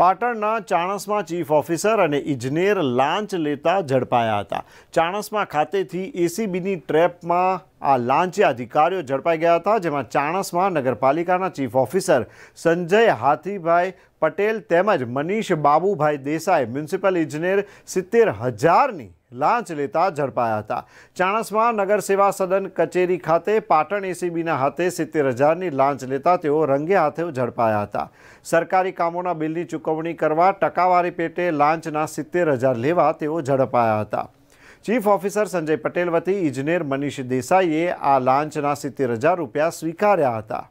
પાટણના ચાણસમાં chief officer અને ઇજનેર લાંચ લેતા ઝડપાયા હતા ચાણસમાં ખાતેથી એસીબીની ટ્રેપમાં આ લાંચી અધિકારીઓ ઝડપાઈ ગયા હતા જેમાં ચાણસમાં નગરપાલિકાના ચીફ ઓફિસર સંજય હાથીભાઈ પટેલ તેમજ મનીષ બાબુભાઈ દેસાઈ મ્યુનિસિપલ ઇજનેર સિત્તેર હજારની લાંચ લેતા ઝડપાયા હતા ચાણસમાં નગરસેવા સદન કચેરી ખાતે પાટણ એસીબીના હાથે સિત્તેર હજારની લાંચ લેતા તેઓ રંગે હાથે ઝડપાયા હતા સરકારી કામોના બિલની ચૂકવણી કરવા ટકાવારી પેટે લાંચના સિત્તેર હજાર લેવા તેઓ ઝડપાયા હતા ચીફ ઓફિસર સંજય પટેલ વતી ઇજનેર મનીષ દેસાઈએ આ લાંચના સિત્તેર હજાર રૂપિયા સ્વીકાર્યા હતા